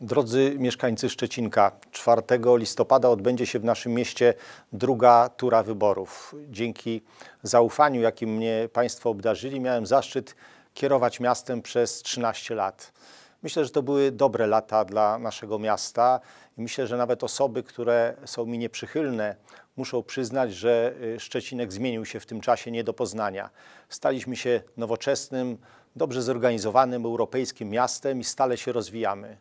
Drodzy mieszkańcy Szczecinka, 4 listopada odbędzie się w naszym mieście druga tura wyborów. Dzięki zaufaniu, jakim mnie Państwo obdarzyli, miałem zaszczyt kierować miastem przez 13 lat. Myślę, że to były dobre lata dla naszego miasta i myślę, że nawet osoby, które są mi nieprzychylne, muszą przyznać, że y, Szczecinek zmienił się w tym czasie nie do poznania. Staliśmy się nowoczesnym, dobrze zorganizowanym europejskim miastem i stale się rozwijamy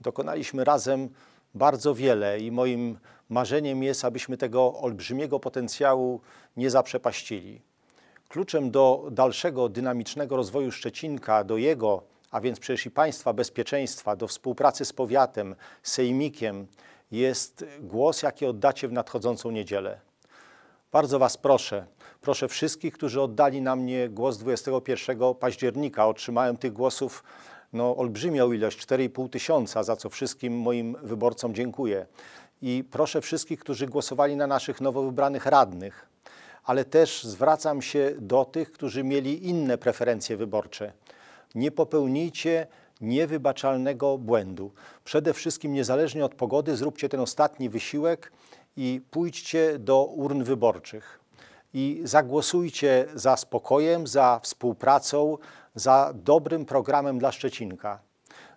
dokonaliśmy razem bardzo wiele i moim marzeniem jest, abyśmy tego olbrzymiego potencjału nie zaprzepaścili. Kluczem do dalszego dynamicznego rozwoju Szczecinka, do jego, a więc przecież i państwa bezpieczeństwa, do współpracy z powiatem, sejmikiem jest głos, jaki oddacie w nadchodzącą niedzielę. Bardzo Was proszę, proszę wszystkich, którzy oddali na mnie głos 21 października. Otrzymałem tych głosów no, olbrzymią ilość, 4,5 tysiąca, za co wszystkim moim wyborcom dziękuję. I proszę wszystkich, którzy głosowali na naszych nowo wybranych radnych, ale też zwracam się do tych, którzy mieli inne preferencje wyborcze. Nie popełnijcie niewybaczalnego błędu. Przede wszystkim, niezależnie od pogody, zróbcie ten ostatni wysiłek i pójdźcie do urn wyborczych i zagłosujcie za spokojem, za współpracą, za dobrym programem dla Szczecinka.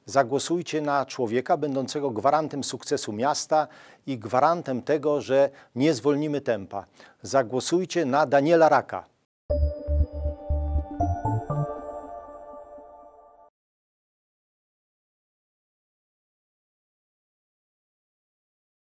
Zagłosujcie na człowieka będącego gwarantem sukcesu miasta i gwarantem tego, że nie zwolnimy tempa. Zagłosujcie na Daniela Raka.